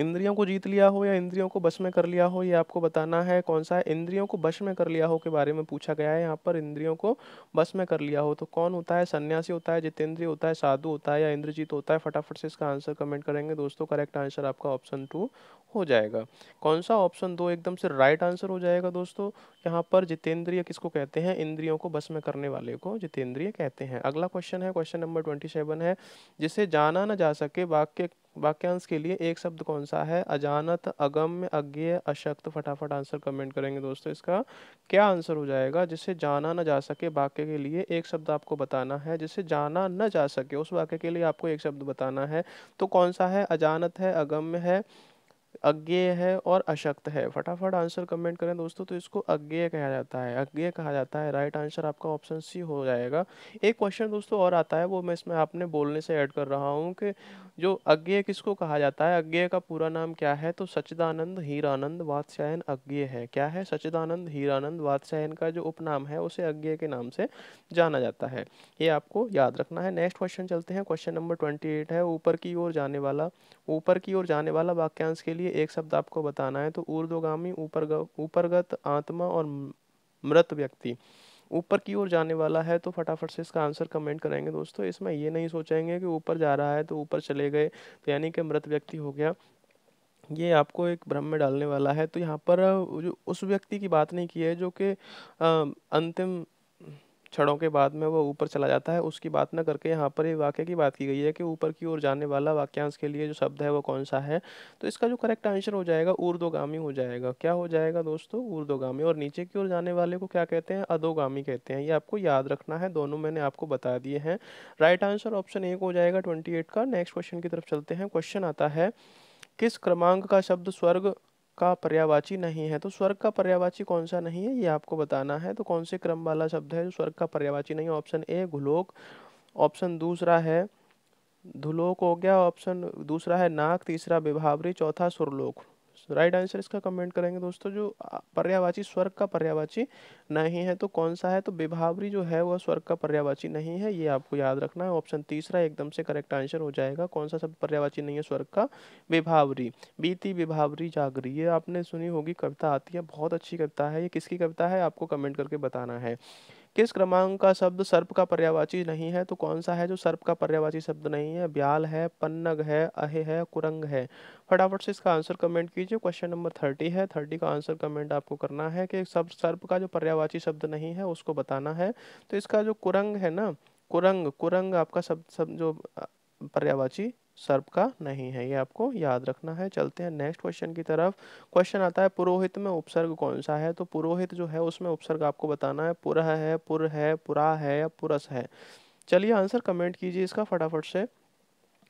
इंद्रियों को जीत लिया हो या इंद्रियों को बश में कर लिया हो ये आपको बताना है कौन सा है इंद्रियों को बश में कर लिया हो के बारे में पूछा गया है यहाँ पर इंद्रियों को बश में कर लिया हो तो कौन होता है सन्यासी होता है जितेंद्रिय होता है साधु होता है या इंद्रजीत होता है फटाफट से इसका आंसर कमेंट करेंगे दोस्तों करेक्ट आंसर आपका ऑप्शन टू हो जाएगा कौन सा ऑप्शन दो एकदम से राइट आंसर हो जाएगा दोस्तों यहाँ पर जितेंद्रिय किसको कहते हैं इंद्रियों को बस में करने वाले को जितेंद्रिय कहते हैं अगला क्वेश्चन है क्वेश्चन नंबर ट्वेंटी सेवन है जिसे जाना ना जा सके वाक्य वाक्यांश के लिए एक शब्द कौन सा है अजानत अगम्य अज्ञेय अशक्त फटाफट आंसर कमेंट करेंगे दोस्तों इसका क्या आंसर हो जाएगा जिसे जाना ना जा सके वाक्य के लिए एक शब्द आपको बताना है जिसे जाना ना जा सके उस वाक्य के लिए आपको एक शब्द बताना है तो कौन सा है अजानत है अगम्य है अज्ञेय है और अशक्त है फटाफट आंसर कमेंट करें दोस्तों तो इसको अज्ञेय कहा जाता है अज्ञेय कहा जाता है राइट आंसर आपका ऑप्शन सी हो जाएगा एक क्वेश्चन दोस्तों और आता है वो मैं इसमें आपने बोलने से ऐड कर रहा हूँ कि जो अज्ञेय किसको कहा जाता है अज्ञेय का पूरा नाम क्या है तो सचिदानंद हीरानंद वात्स्यायन अज्ञेय है क्या है सचिदानंद हीरानंद वात्स्यायन का जो उपनाम है उसे अज्ञेय के नाम से जाना जाता है ये आपको याद रखना है नेक्स्ट क्वेश्चन चलते हैं क्वेश्चन नंबर ट्वेंटी है ऊपर की ओर जाने वाला ऊपर की ओर जाने वाला वाक्यांश के लिए लिए एक शब्द आपको बताना है तो ऊर्ध्वगामी ऊपर ऊपरगत आत्मा और मृत व्यक्ति ऊपर की ओर जाने वाला है तो फटाफट से इसका आंसर कमेंट करेंगे दोस्तों इसमें ये नहीं सोचेंगे कि ऊपर जा रहा है तो ऊपर चले गए तो यानी कि मृत व्यक्ति हो गया ये आपको एक भ्रम में डालने वाला है तो यहाँ पर जो उस व्यक्ति की बात नहीं की है जो कि अंतिम क्षणों के बाद में वह ऊपर चला जाता है उसकी बात न करके यहाँ पर ये वाक्य की बात की गई है कि ऊपर की ओर जाने वाला वाक्यांश के लिए जो शब्द है वो कौन सा है तो इसका जो करेक्ट आंसर हो जाएगा ऊर्दोगामी हो जाएगा क्या हो जाएगा दोस्तों ऊर्दोगामी और नीचे की ओर जाने वाले को क्या कहते हैं अधोगामी कहते हैं ये आपको याद रखना है दोनों मैंने आपको बता दिए हैं राइट आंसर ऑप्शन एक हो जाएगा ट्वेंटी का नेक्स्ट क्वेश्चन की तरफ चलते हैं क्वेश्चन आता है किस क्रमांक का शब्द स्वर्ग का पर्यावाची नहीं है तो स्वर्ग का पर्यावाची कौन सा नहीं है ये आपको बताना है तो कौन से क्रम वाला शब्द है जो स्वर्ग का पर्यावाची नहीं है ऑप्शन ए घुलोक ऑप्शन दूसरा है धुलोक हो गया ऑप्शन दूसरा है नाक तीसरा विभावरी चौथा सुरलोक राइट आंसर इसका कमेंट करेंगे दोस्तों जो पर्यावाची स्वर्ग का पर्यावाची नहीं है तो कौन सा है तो विभावरी जो है वह स्वर्ग का पर्यावाची नहीं है ये आपको याद रखना है ऑप्शन तीसरा एकदम से करेक्ट आंसर हो जाएगा कौन सा शब्द पर्यावाची नहीं है स्वर्ग का विभावरी बीती विभावरी जागरी ये आपने सुनी होगी कविता आती है बहुत अच्छी कविता है ये किसकी कविता है आपको कमेंट करके बताना है किस क्रमांक का शब्द सर्प का पर्यावाची नहीं है तो कौन सा है जो सर्प का पर्यावाची शब्द नहीं है ब्याल है पन्नग है अहे है कुरंग है फटाफट से इसका आंसर कमेंट कीजिए क्वेश्चन नंबर थर्टी है थर्टी का आंसर कमेंट आपको करना है कि सब सर्प का जो पर्यावाची शब्द नहीं है उसको बताना है तो इसका जो कुरंग है ना कुरंग कुरंग आपका शब्द जो पर्यावाची सर्प का नहीं है ये आपको याद रखना है चलते हैं नेक्स्ट क्वेश्चन की तरफ क्वेश्चन आता है पुरोहित में उपसर्ग कौन सा है तो पुरोहित जो है उसमें उपसर्ग आपको बताना है पुरह है पुर है पुरा है या पुरस है चलिए आंसर कमेंट कीजिए इसका फटाफट से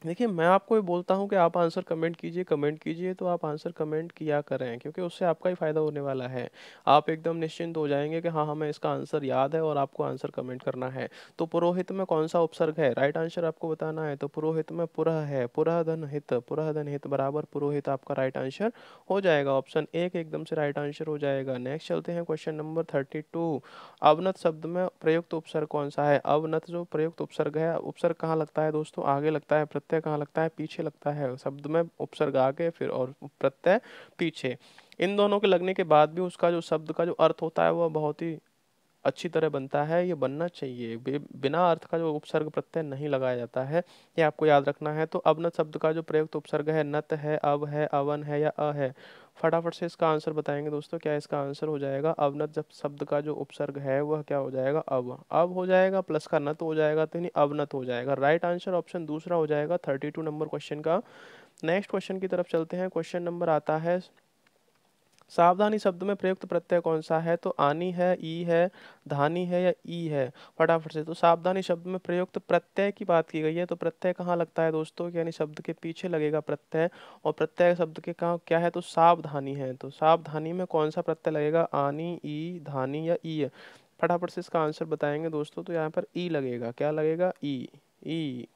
देखिए मैं आपको ये बोलता हूँ कि आप आंसर कमेंट कीजिए कमेंट कीजिए तो आप आंसर कमेंट किया करें क्योंकि उससे आपका ही फ़ायदा होने वाला है आप एकदम निश्चिंत हो जाएंगे कि हाँ हमें हाँ, इसका आंसर याद है और आपको आंसर कमेंट करना है तो पुरोहित में कौन सा उपसर्ग है राइट आंसर आपको बताना है तो पुरोहित में पुरह है पुरह धन हित पुरह धन हित बराबर पुरोहित आपका राइट आंसर हो जाएगा ऑप्शन एक एकदम से राइट आंसर हो जाएगा नेक्स्ट चलते हैं क्वेश्चन नंबर थर्टी टू अवनत शब्द में प्रयुक्त उपसर्ग कौन सा है अवनत जो प्रयुक्त उपसर्ग है उपसर्ग कहाँ लगता है दोस्तों आगे लगता है प्रत्येक प्रत्यय कहाँ लगता है पीछे लगता है शब्द में उपसर्ग आगे फिर और प्रत्यय पीछे इन दोनों के लगने के बाद भी उसका जो शब्द का जो अर्थ होता है वह बहुत ही अच्छी तरह बनता है ये बनना चाहिए बिना अर्थ का जो उपसर्ग प्रत्यय नहीं लगाया जाता है ये आपको याद रखना है तो अवनत शब्द का जो प्रयुक्त उपसर्ग है नत है अब है अवन है या अ है फटाफट से इसका आंसर बताएंगे दोस्तों क्या इसका आंसर हो जाएगा अवनत जब शब्द का जो उपसर्ग है वह क्या हो जाएगा अब अब हो जाएगा प्लस का नत हो जाएगा तो यानी अवनत हो जाएगा राइट आंसर ऑप्शन दूसरा हो जाएगा थर्टी टू नंबर क्वेश्चन का नेक्स्ट क्वेश्चन की तरफ चलते हैं क्वेश्चन नंबर आता है सावधानी शब्द में प्रयुक्त प्रत्यय कौन सा है तो आनी है ई है धानी है या ई है फटाफट से तो सावधानी शब्द में प्रयुक्त प्रत्यय की बात की गई है तो प्रत्यय कहाँ लगता है दोस्तों यानी शब्द के पीछे लगेगा प्रत्यय और प्रत्यय शब्द के कहाँ क्या है तो सावधानी है तो सावधानी में कौन सा प्रत्यय लगेगा आनी ई धानी या ई फटाफट से इसका आंसर बताएंगे दोस्तों तो यहाँ पर ई लगेगा क्या लगेगा ई ई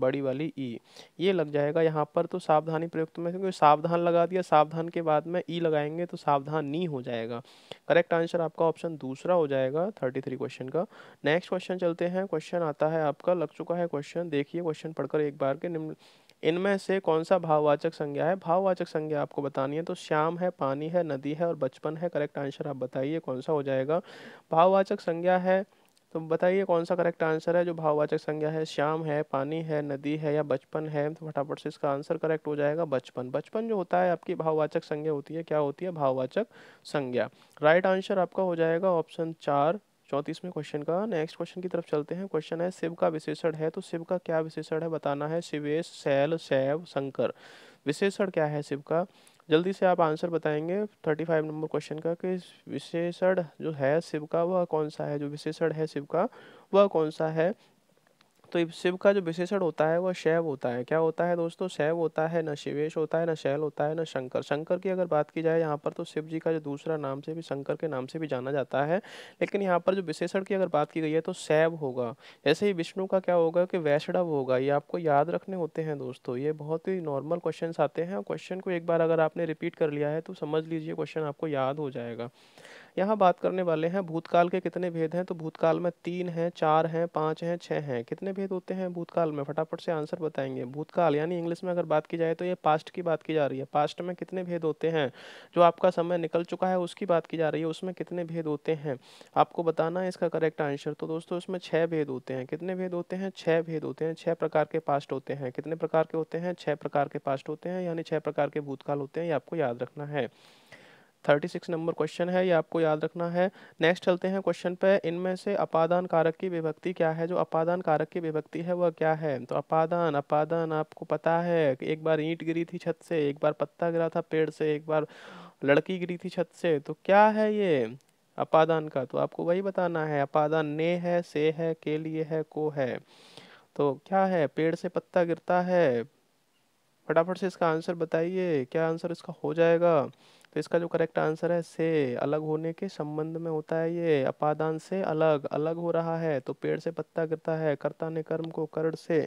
बड़ी वाली ई e। ये लग जाएगा यहाँ पर तो सावधानी प्रयुक्त में क्योंकि सावधान लगा दिया सावधान के बाद में ई e लगाएंगे तो सावधान नी हो जाएगा करेक्ट आंसर आपका ऑप्शन दूसरा हो जाएगा थर्टी थ्री क्वेश्चन का नेक्स्ट क्वेश्चन चलते हैं क्वेश्चन आता है आपका लग चुका है क्वेश्चन देखिए क्वेश्चन पढ़कर एक बार के निम्न इनमें से कौन सा भाववाचक संज्ञा है भाववाचक संज्ञा आपको बतानी है तो श्याम है पानी है नदी है और बचपन है करेक्ट आंसर आप बताइए कौन सा हो जाएगा भाववाचक संज्ञा है तो बताइए कौन सा करेक्ट आंसर है जो भाववाचक संज्ञा है श्याम है पानी है नदी है या बचपन है तो फटाफट से इसका आंसर करेक्ट हो जाएगा बचपन बचपन जो होता है आपकी भाववाचक संज्ञा होती है क्या होती है भाववाचक संज्ञा राइट आंसर आपका हो जाएगा ऑप्शन चार चौंतीसवें क्वेश्चन का नेक्स्ट क्वेश्चन की तरफ चलते हैं क्वेश्चन है शिव का विशेषण है तो शिव का क्या विशेषण है बताना है शिवेश शैल शैव शंकर विशेषण क्या है शिव का जल्दी से आप आंसर बताएंगे थर्टी फाइव नंबर क्वेश्चन का कि विशेषण जो है शिव का वह कौन सा है जो विशेषण है शिव का वह कौन सा है तो शिव का जो विशेषण होता है वह शैव होता है क्या होता है दोस्तों शैव होता है न शिवेश होता है न शैल होता है न शंकर शंकर की अगर बात की जाए यहाँ पर तो शिव जी का जो दूसरा नाम से भी शंकर के नाम से भी जाना जाता है लेकिन यहाँ पर जो विशेषण की अगर बात की गई है तो शैव होगा ऐसे ही विष्णु का क्या होगा कि वैष्णव होगा ये आपको याद रखने होते हैं दोस्तों ये बहुत ही नॉर्मल क्वेश्चन आते हैं क्वेश्चन को एक बार अगर आपने रिपीट कर लिया है तो समझ लीजिए क्वेश्चन आपको याद हो जाएगा यहाँ बात करने वाले हैं भूतकाल के कितने भेद हैं तो भूतकाल में तीन हैं चार हैं पाँच हैं छः हैं कितने भेद होते हैं भूतकाल में फटाफट से आंसर बताएंगे भूतकाल यानी इंग्लिश में अगर बात की जाए तो ये पास्ट की बात की जा रही है पास्ट में कितने भेद होते हैं जो आपका समय निकल चुका है उसकी बात की जा रही है उसमें कितने भेद होते हैं आपको बताना है इसका करेक्ट आंसर तो दोस्तों उसमें छः भेद होते हैं कितने भेद होते हैं छः भेद होते हैं छः प्रकार के पास्ट होते हैं कितने प्रकार के होते हैं छः प्रकार के पास्ट होते हैं यानी छः प्रकार के भूतकाल होते हैं ये आपको याद रखना है थर्टी सिक्स नंबर क्वेश्चन है ये आपको याद रखना है नेक्स्ट चलते हैं क्वेश्चन पे इनमें से अपादान कारक की विभक्ति क्या है जो अपादान कारक की विभक्ति है वह क्या है तो अपादान अपादान आपको पता है एक बार ईंट गिरी थी छत से एक बार पत्ता गिरा था पेड़ से एक बार लड़की गिरी थी छत से तो क्या है ये अपादान का तो आपको वही बताना है अपादान ने है से है के लिए है को है तो क्या है पेड़ से पत्ता गिरता है फटाफट से इसका आंसर बताइए क्या आंसर इसका हो जाएगा तो इसका जो करेक्ट आंसर है से अलग होने के संबंध में होता है ये अपादान से अलग अलग हो रहा है तो पेड़ से पत्ता गिरता है कर्ता ने कर्म को कर से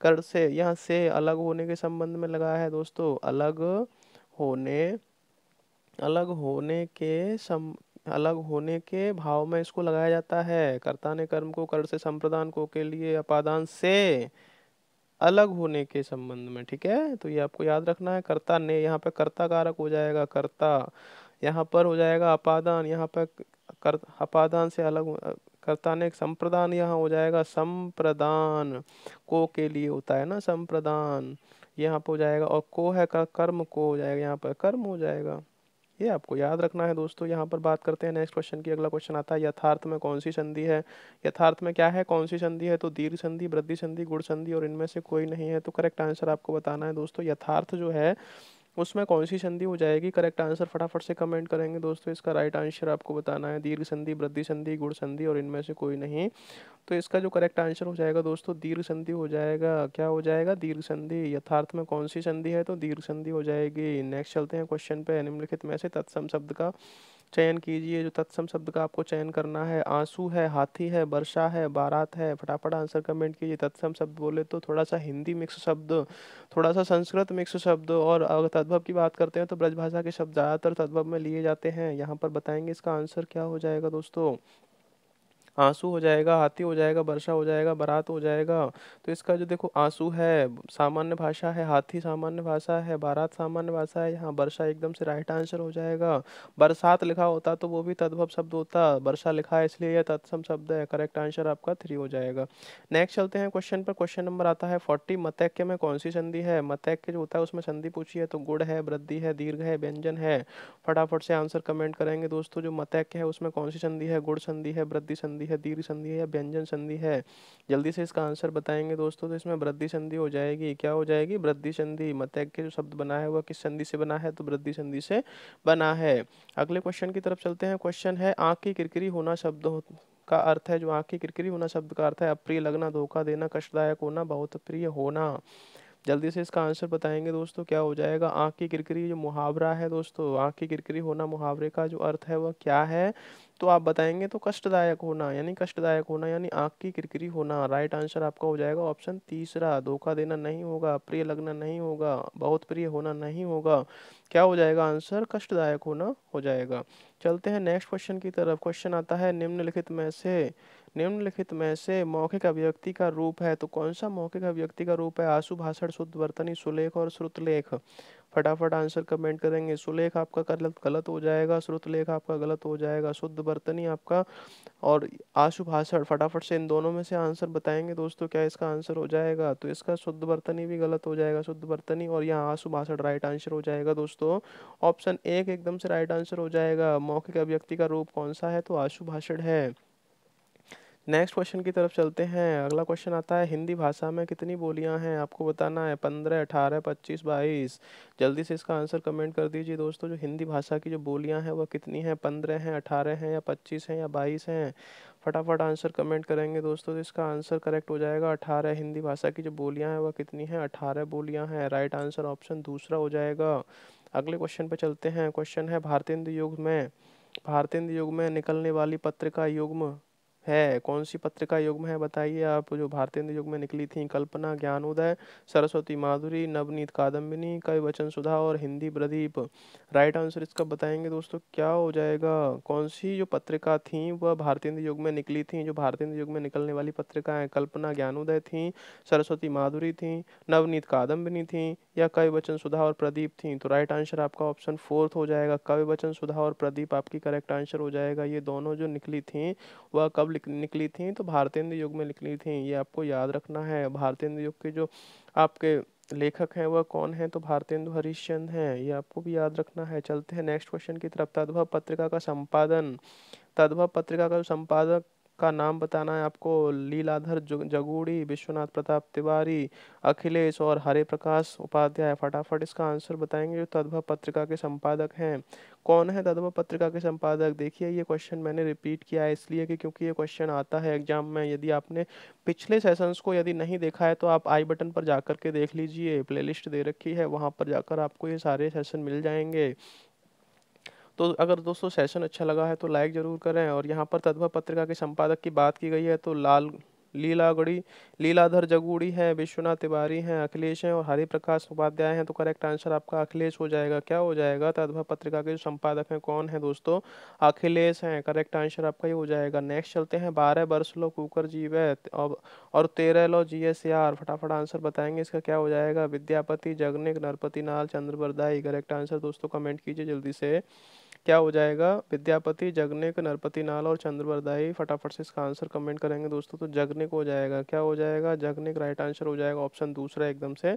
कर से यहाँ से अलग होने के संबंध में लगाया है दोस्तों अलग होने अलग होने के सम अलग होने के भाव में इसको लगाया जाता है कर्ता ने कर्म को कर से संप्रदान को के लिए अपादान से अलग होने के संबंध में ठीक है तो ये आपको याद रखना है कर्ता ने यहाँ पे कर्ता कारक हो जाएगा कर्ता यहाँ पर हो जाएगा अपादान यहाँ पर कर अपादान से अलग कर्ता ने संप्रदान यहाँ हो जाएगा संप्रदान को के लिए होता है ना संप्रदान यहाँ पर हो जाएगा और को है कर्म को हो जाएगा यहाँ पर कर्म हो जाएगा ये आपको याद रखना है दोस्तों यहाँ पर बात करते हैं नेक्स्ट क्वेश्चन की अगला क्वेश्चन आता है यथार्थ में कौन सी संधि है यथार्थ में क्या है कौन सी संधि है तो दीर्घ संधि वृद्धि संधि गुड़ संधि और इनमें से कोई नहीं है तो करेक्ट आंसर आपको बताना है दोस्तों यथार्थ जो है उसमें कौन सी संधि हो जाएगी करेक्ट आंसर फटाफट से कमेंट करेंगे दोस्तों इसका राइट आंसर आपको बताना है दीर्घ संधि वृद्धि संधि गुड़ संधि और इनमें से कोई नहीं तो इसका जो करेक्ट आंसर हो जाएगा दोस्तों दीर्घ संधि हो जाएगा क्या हो जाएगा दीर्घ संधि यथार्थ में कौन सी संधि है तो दीर्घ संधि हो जाएगी नेक्स्ट चलते हैं क्वेश्चन पे निम्नलिखित में से तत्सम शब्द का चयन कीजिए जो तत्सम शब्द का आपको चयन करना है आंसू है हाथी है वर्षा है बारात है फटाफट आंसर कमेंट कीजिए तत्सम शब्द बोले तो थोड़ा सा हिंदी मिक्स शब्द थोड़ा सा संस्कृत मिक्स शब्द और अगर तद्भव की बात करते हैं तो ब्रजभाषा के शब्द ज़्यादातर तद्भव में लिए जाते हैं यहाँ पर बताएंगे इसका आंसर क्या हो जाएगा दोस्तों आंसू हो जाएगा हाथी हो जाएगा वर्षा हो जाएगा बारात हो जाएगा तो इसका जो देखो आंसू है सामान्य भाषा है हाथी सामान्य भाषा है बारात सामान्य भाषा है यहाँ वर्षा एकदम से राइट आंसर हो जाएगा बरसात लिखा होता तो वो भी तद्भव शब्द होता वर्षा लिखा है इसलिए यह तत्सम शब्द है करेक्ट आंसर आपका थ्री हो जाएगा नेक्स्ट चलते हैं क्वेश्चन पर क्वेश्चन नंबर आता है फोर्टी मतैक्य में कौन सी संधि है मतैक्य जो होता है उसमें संधि पूछी है तो गुड़ है वृद्धि है दीर्घ है व्यंजन है फटाफट से आंसर कमेंट करेंगे दोस्तों जो मतैक्य है उसमें कौन सी संधि है गुड़ संधि है वृद्धि संधि है दीर्घ संधि है या व्यंजन संधि है जल्दी से इसका आंसर बताएंगे दोस्तों तो इसमें वृद्धि संधि हो जाएगी क्या हो जाएगी वृद्धि संधि मतैक के जो शब्द बना है वह किस संधि से बना है तो वृद्धि संधि से बना है अगले क्वेश्चन की तरफ चलते हैं क्वेश्चन है आँख की किरकिरी होना शब्द हो का अर्थ है जो आँख की किरकिरी होना शब्द का अर्थ है अप्रिय लगना धोखा देना कष्टदायक होना बहुत प्रिय होना जल्दी से इसका आंसर बताएंगे दोस्तों क्या हो जाएगा आँख की किरकिरी जो मुहावरा है दोस्तों आँख की किरकिरी होना मुहावरे का जो अर्थ है वह क्या है तो आप बताएंगे तो कष्टदायक होना यानी कष्टदायक होना यानी आँख की किरकिरी होना राइट आंसर आपका हो जाएगा ऑप्शन तीसरा धोखा देना नहीं होगा प्रिय लगना नहीं होगा बहुत प्रिय होना नहीं होगा क्या हो जाएगा आंसर कष्टदायक होना हो जाएगा चलते हैं नेक्स्ट क्वेश्चन की तरफ क्वेश्चन आता है निम्नलिखित में से निम्नलिखित में से मौखिक अभिव्यक्ति का रूप है तो कौन सा मौखिक अभिव्यक्ति का रूप है आंसू भाषण शुद्ध वर्तनी सुलेख और श्रुतलेख फटाफट आंसर कमेंट करेंगे सुलेख आपका गलत गलत हो जाएगा श्रुतलेख आपका गलत हो जाएगा शुद्ध वर्तनी आपका और आंसू भाषण फटाफट से इन दोनों में से आंसर बताएंगे दोस्तों क्या इसका आंसर हो जाएगा तो इसका शुद्ध वर्तनी भी गलत हो जाएगा शुद्ध वर्तनी और यहाँ आंसू भाषण राइट आंसर हो जाएगा दोस्तों ऑप्शन एक एकदम से राइट आंसर हो जाएगा मौखिक अभिव्यक्ति का रूप कौन सा है तो आंसू भाषण है नेक्स्ट क्वेश्चन की तरफ चलते हैं अगला क्वेश्चन आता है हिंदी भाषा में कितनी बोलियां हैं आपको बताना है पंद्रह अठारह पच्चीस बाईस जल्दी से इसका आंसर कमेंट कर दीजिए दोस्तों जो हिंदी भाषा की जो बोलियां हैं वह कितनी हैं पंद्रह हैं अठारह हैं या पच्चीस हैं या बाईस हैं फटाफट आंसर कमेंट करेंगे दोस्तों तो इसका आंसर करेक्ट हो जाएगा अठारह हिंदी भाषा की जो बोलियाँ हैं वह कितनी हैं अठारह बोलियाँ हैं राइट आंसर ऑप्शन दूसरा हो जाएगा अगले क्वेश्चन पर चलते हैं क्वेश्चन है भारतीय युग में भारतीय युग में निकलने वाली पत्रिका युग्म है कौन सी पत्रिका युग में है बताइए आप जो भारतीय युग में निकली थी कल्पना ज्ञानोदय सरस्वती माधुरी नवनीत कादम्बिनी कवि वचन सुधा और हिंदी प्रदीप राइट आंसर इसका बताएंगे दोस्तों क्या हो जाएगा कौन सी जो पत्रिका थी वह भारतीय युग में निकली थी जो भारतीय युग में निकलने वाली पत्रिकाएं कल्पना ज्ञानोदय थी सरस्वती माधुरी थी नवनीत कादम्बिनी थी या कवि वचन सुधा और प्रदीप थी तो राइट आंसर आपका ऑप्शन फोर्थ हो जाएगा कवि वचन सुधा और प्रदीप आपकी करेक्ट आंसर हो जाएगा ये दोनों जो निकली थी वह कब निकली थी तो भारतेंद्र युग में निकली थी ये आपको याद रखना है भारतेंद्र युग के जो आपके लेखक हैं वह कौन है तो भारतेंदु हरिश्चंद हैं ये आपको भी याद रखना है चलते हैं नेक्स्ट क्वेश्चन की तरफ तद्भव पत्रिका का संपादन तद्भव पत्रिका का जो संपादक का नाम बताना है आपको लीलाधर जगूड़ी विश्वनाथ प्रताप तिवारी अखिलेश और हरे प्रकाश उपाध्याय फटाफट इसका आंसर बताएंगे जो तद्भव पत्रिका के संपादक हैं कौन है तद्भव पत्रिका के संपादक देखिए ये क्वेश्चन मैंने रिपीट किया है इसलिए कि क्योंकि ये क्वेश्चन आता है एग्जाम में यदि आपने पिछले सेशंस को यदि नहीं देखा है तो आप आई बटन पर जाकर के देख लीजिए प्लेलिस्ट दे रखी है वहाँ पर जाकर आपको ये सारे सेशन मिल जाएंगे तो अगर दोस्तों सेशन अच्छा लगा है तो लाइक ज़रूर करें और यहाँ पर तद्भव पत्रिका के संपादक की बात की गई है तो लाल लीलागढ़ी लीलाधर जगूड़ी हैं विश्वनाथ तिवारी हैं अखिलेश हैं और हरिप्रकाश उपाध्याय हैं तो करेक्ट आंसर आपका अखिलेश हो जाएगा क्या हो जाएगा तद्भव पत्रिका के जो संपादक हैं कौन है दोस्तों अखिलेश हैं करेक्ट आंसर आपका ये हो जाएगा नेक्स्ट चलते हैं बारह वर्ष लो कुकर जीव है और तेरह लो जी एस आर फटाफट आंसर बताएंगे इसका क्या हो जाएगा विद्यापति जगनिक नरपति नाल चंद्रवरदाई करेक्ट आंसर दोस्तों कमेंट कीजिए जल्दी से क्या हो जाएगा विद्यापति जगनेक नरपति नाल और चंद्रवरदाई फटाफट से इसका आंसर कमेंट करेंगे दोस्तों तो जगनेक हो जाएगा क्या हो जाएगा जगनेक राइट आंसर हो जाएगा ऑप्शन दूसरा एकदम से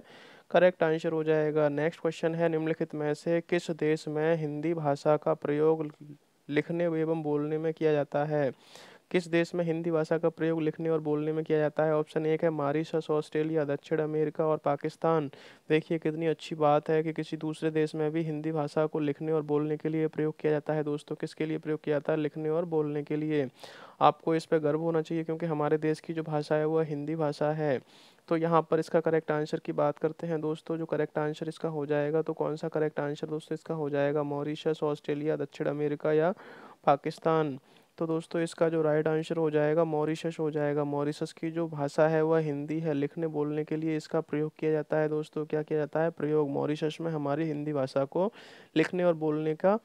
करेक्ट आंसर हो जाएगा नेक्स्ट क्वेश्चन है निम्नलिखित में से किस देश में हिंदी भाषा का प्रयोग लिखने एवं बोलने में किया जाता है किस देश में हिंदी भाषा का प्रयोग लिखने और बोलने में किया जाता है ऑप्शन एक है मारिशस ऑस्ट्रेलिया दक्षिण अमेरिका और पाकिस्तान देखिए कितनी अच्छी बात है कि किसी दूसरे देश में भी हिंदी भाषा को लिखने और बोलने के लिए प्रयोग किया जाता है दोस्तों किसके लिए प्रयोग किया जाता है लिखने और बोलने के लिए आपको इस पर गर्व होना चाहिए क्योंकि हमारे देश की जो भाषा है वह हिंदी भाषा है तो यहाँ पर इसका करेक्ट आंसर की बात करते हैं दोस्तों जो करेक्ट आंसर इसका हो जाएगा तो कौन सा करेक्ट आंसर दोस्तों इसका हो जाएगा मॉरिशस ऑस्ट्रेलिया दक्षिण अमेरिका या पाकिस्तान तो दोस्तों इसका जो राइट आंसर हो जाएगा मॉरिशस हो जाएगा मॉरिशस की जो भाषा है वह हिंदी है लिखने बोलने के लिए इसका प्रयोग किया जाता है दोस्तों क्या किया जाता है प्रयोग मॉरिशस में हमारी हिंदी भाषा को लिखने और बोलने का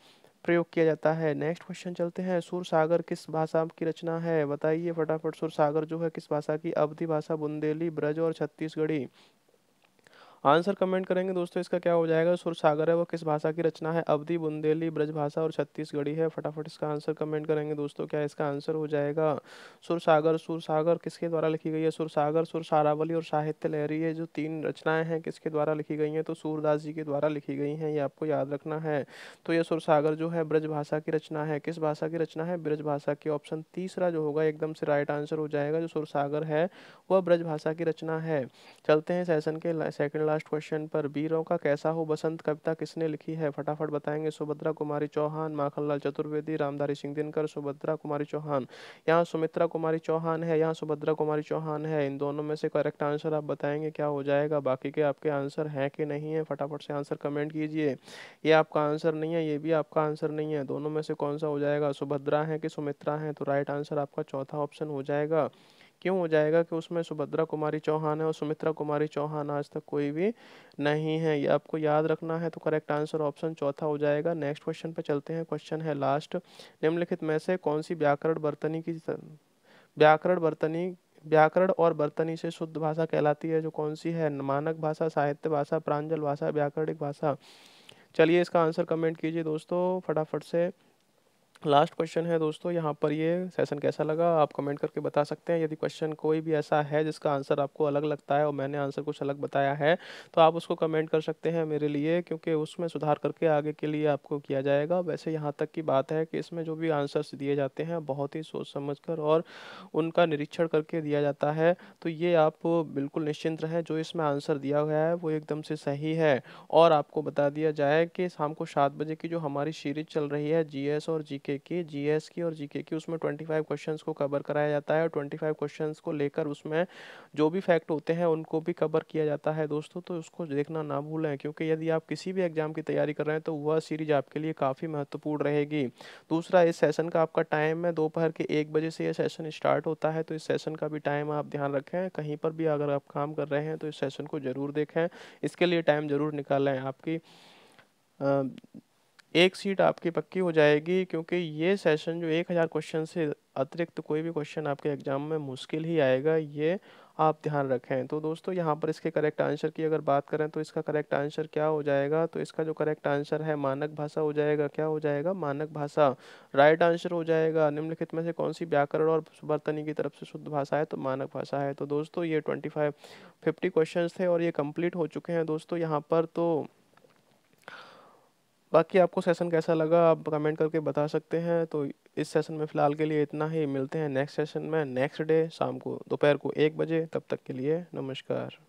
प्रयोग किया जाता है नेक्स्ट क्वेश्चन चलते हैं सुर सागर किस भाषा की रचना है बताइए फटाफट सुर सागर जो है किस भाषा की अवधि भाषा बुंदेली ब्रज और छत्तीसगढ़ी आंसर कमेंट करेंगे दोस्तों इसका क्या हो जाएगा सुर सागर है वो किस भाषा की रचना है अवधि बुंदेली ब्रज भाषा और छत्तीसगढ़ी है फटाफट इसका आंसर कमेंट करेंगे दोस्तों क्या इसका आंसर हो जाएगा सुर सागर सुर सागर किसके द्वारा लिखी गई है सुर सागर सुर सारावली और साहित्य लहरी है जो तीन रचनाएं हैं किसके द्वारा लिखी गई हैं तो सूरदास जी के द्वारा लिखी गई हैं ये आपको याद रखना है तो ये सुर सागर जो है ब्रज भाषा की रचना है किस भाषा की रचना है ब्रज भाषा की ऑप्शन तीसरा जो होगा एकदम से राइट आंसर हो जाएगा जो सुर सागर है वह ब्रज भाषा की रचना है चलते हैं सेशन के सेकंड लास्ट क्वेश्चन पर बीरों का कैसा हो बसंत कविता किसने लिखी है फटाफट बताएंगे सुभद्रा कुमारी चौहान माखनलाल चतुर्वेदी रामधारी सिंह दिनकर सुभद्रा कुमारी चौहान यहाँ सुमित्रा कुमारी चौहान है यहाँ सुभद्रा कुमारी चौहान है इन दोनों में से करेक्ट आंसर आप बताएंगे क्या हो जाएगा बाकी के आपके आंसर हैं कि नहीं है फटाफट से आंसर कमेंट कीजिए ये आपका आंसर नहीं है ये भी आपका आंसर नहीं है दोनों में से कौन सा हो जाएगा सुभद्रा है कि सुमित्रा है तो राइट आंसर आपका चौथा ऑप्शन हो जाएगा क्यों हो जाएगा कि उसमें सुभद्रा कुमारी चौहान है और सुमित्रा कुमारी चौहान आज तक कोई भी नहीं है ये आपको याद रखना है तो करेक्ट आंसर ऑप्शन चौथा हो जाएगा नेक्स्ट क्वेश्चन पे चलते हैं क्वेश्चन है लास्ट निम्नलिखित में से कौन सी व्याकरण बर्तनी की व्याकरण बर्तनी व्याकरण और बर्तनी से शुद्ध भाषा कहलाती है जो कौन सी है मानक भाषा साहित्य भाषा प्रांजल भाषा व्याकरणिक भाषा चलिए इसका आंसर कमेंट कीजिए दोस्तों फटाफट से लास्ट क्वेश्चन है दोस्तों यहाँ पर ये सेशन कैसा लगा आप कमेंट करके बता सकते हैं यदि क्वेश्चन कोई भी ऐसा है जिसका आंसर आपको अलग लगता है और मैंने आंसर कुछ अलग बताया है तो आप उसको कमेंट कर सकते हैं मेरे लिए क्योंकि उसमें सुधार करके आगे के लिए आपको किया जाएगा वैसे यहाँ तक की बात है कि इसमें जो भी आंसर्स दिए जाते हैं बहुत ही सोच समझ कर और उनका निरीक्षण करके दिया जाता है तो ये आप बिल्कुल निश्चिंत रहें जो इसमें आंसर दिया गया है वो एकदम से सही है और आपको बता दिया जाए कि शाम को सात बजे की जो हमारी सीरीज चल रही है जी और जी के जी जीएस की और जीके की उसमें 25 क्वेश्चंस को कवर कराया जाता है और 25 क्वेश्चंस को लेकर उसमें जो भी फैक्ट होते हैं उनको भी कवर किया जाता है दोस्तों तो उसको देखना ना भूलें क्योंकि यदि आप किसी भी एग्जाम की तैयारी कर रहे हैं तो वह सीरीज आपके लिए काफ़ी महत्वपूर्ण रहेगी दूसरा इस सेशन का आपका टाइम है दोपहर के एक बजे से यह सेशन स्टार्ट होता है तो इस सेशन का भी टाइम आप ध्यान रखें कहीं पर भी अगर आप काम कर रहे हैं तो इस सेशन को ज़रूर देखें इसके लिए टाइम ज़रूर निकालें आपकी एक सीट आपकी पक्की हो जाएगी क्योंकि ये सेशन जो एक हज़ार क्वेश्चन से अतिरिक्त कोई भी क्वेश्चन आपके एग्ज़ाम में मुश्किल ही आएगा ये आप ध्यान रखें तो दोस्तों यहाँ पर इसके करेक्ट आंसर की अगर बात करें तो इसका करेक्ट आंसर क्या हो जाएगा तो इसका जो करेक्ट आंसर है मानक भाषा हो जाएगा क्या हो जाएगा मानक भाषा राइट आंसर हो जाएगा निम्नलिखित में से कौन सी व्याकरण और बर्तनी की तरफ से शुद्ध भाषा है तो मानक भाषा है तो दोस्तों ये ट्वेंटी फाइव फिफ्टी क्वेश्चन थे और ये कम्प्लीट हो चुके हैं दोस्तों यहाँ पर तो बाकी आपको सेशन कैसा लगा आप कमेंट करके बता सकते हैं तो इस सेशन में फ़िलहाल के लिए इतना ही मिलते हैं नेक्स्ट सेशन में नेक्स्ट डे शाम को दोपहर को एक बजे तब तक के लिए नमस्कार